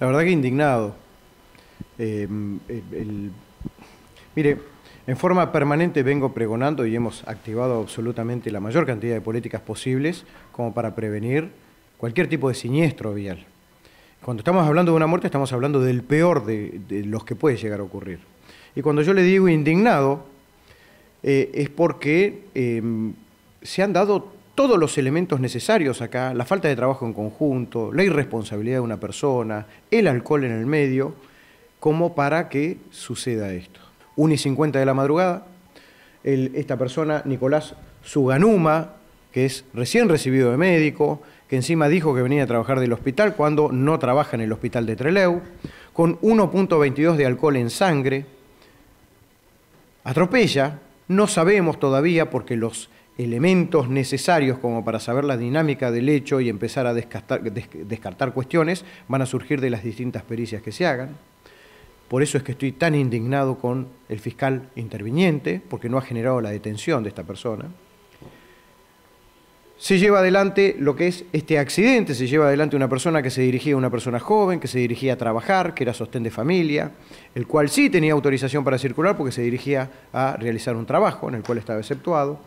La verdad que indignado. Eh, mire, en forma permanente vengo pregonando y hemos activado absolutamente la mayor cantidad de políticas posibles como para prevenir cualquier tipo de siniestro vial. Cuando estamos hablando de una muerte estamos hablando del peor de, los que puede llegar a ocurrir. Y cuando yo le digo indignado, eh, es porque eh, se han dado todos los elementos necesarios acá, la falta de trabajo en conjunto, la irresponsabilidad de una persona, el alcohol en el medio, como para que suceda esto. 1 y 50 de la madrugada, esta persona, Nicolás Suganuma, que es recién recibido de médico, que encima dijo que venía a trabajar del hospital cuando no trabaja en el hospital de Treleu, con 1.22 de alcohol en sangre, atropella, no sabemos todavía porque los elementos necesarios como para saber la dinámica del hecho y empezar a descartar, cuestiones van a surgir de las distintas pericias que se hagan. Por eso es que estoy tan indignado con el fiscal interviniente, porque no ha generado la detención de esta persona. Se lleva adelante lo que es este accidente, se lleva adelante una persona que se dirigía a una persona joven, que se dirigía a trabajar, que era sostén de familia, el cual sí tenía autorización para circular porque se dirigía a realizar un trabajo en el cual estaba exceptuado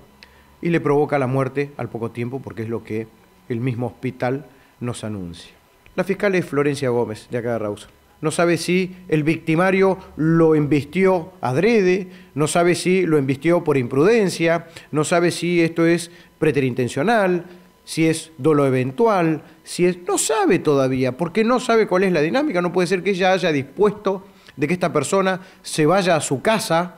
y le provoca la muerte al poco tiempo porque es lo que el mismo hospital nos anuncia. La fiscal es Florencia Gómez, de acá de No sabe si el victimario lo embistió adrede, no sabe si lo embistió por imprudencia, no sabe si esto es preterintencional, si es dolo eventual, si es... No sabe todavía, porque no sabe cuál es la dinámica. No puede ser que ella haya dispuesto de que esta persona se vaya a su casa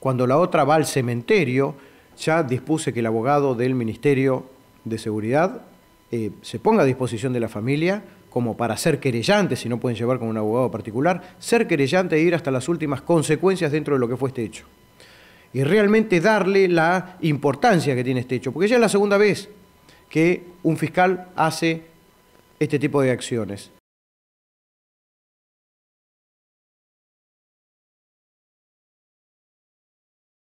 cuando la otra va al cementerio ya dispuse que el abogado del Ministerio de Seguridad eh, se ponga a disposición de la familia como para ser querellante, si no pueden llevar con un abogado particular, ser querellante e ir hasta las últimas consecuencias dentro de lo que fue este hecho. Y realmente darle la importancia que tiene este hecho, porque ya es la segunda vez que un fiscal hace este tipo de acciones.